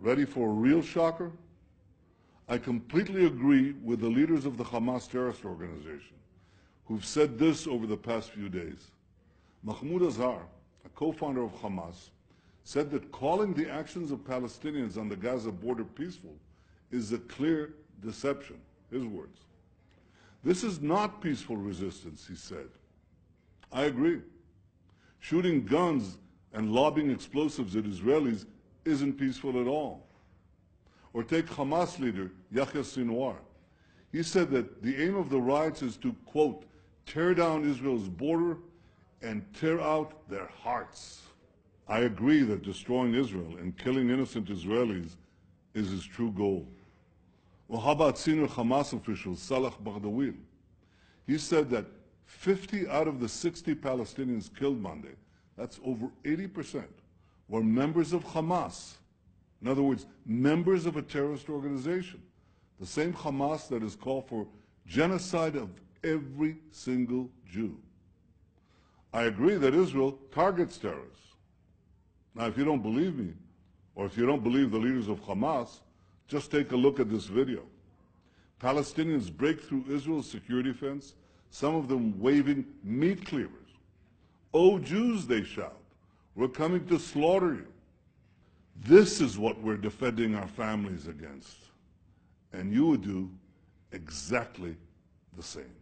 Ready for a real shocker? I completely agree with the leaders of the Hamas terrorist organization who've said this over the past few days. Mahmoud Azhar, a co-founder of Hamas, said that calling the actions of Palestinians on the Gaza border peaceful is a clear deception, his words. This is not peaceful resistance, he said. I agree. Shooting guns and lobbing explosives at Israelis isn't peaceful at all. Or take Hamas leader Yahya Sinwar. He said that the aim of the riots is to, quote, tear down Israel's border and tear out their hearts. I agree that destroying Israel and killing innocent Israelis is his true goal. Well, how about senior Hamas official Salah Bardawil? He said that 50 out of the 60 Palestinians killed Monday, that's over 80 percent, were members of Hamas. In other words, members of a terrorist organization. The same Hamas that has called for genocide of every single Jew. I agree that Israel targets terrorists. Now, if you don't believe me, or if you don't believe the leaders of Hamas, just take a look at this video. Palestinians break through Israel's security fence, some of them waving meat cleavers. Oh, Jews, they shout. We're coming to slaughter you. This is what we're defending our families against. And you would do exactly the same.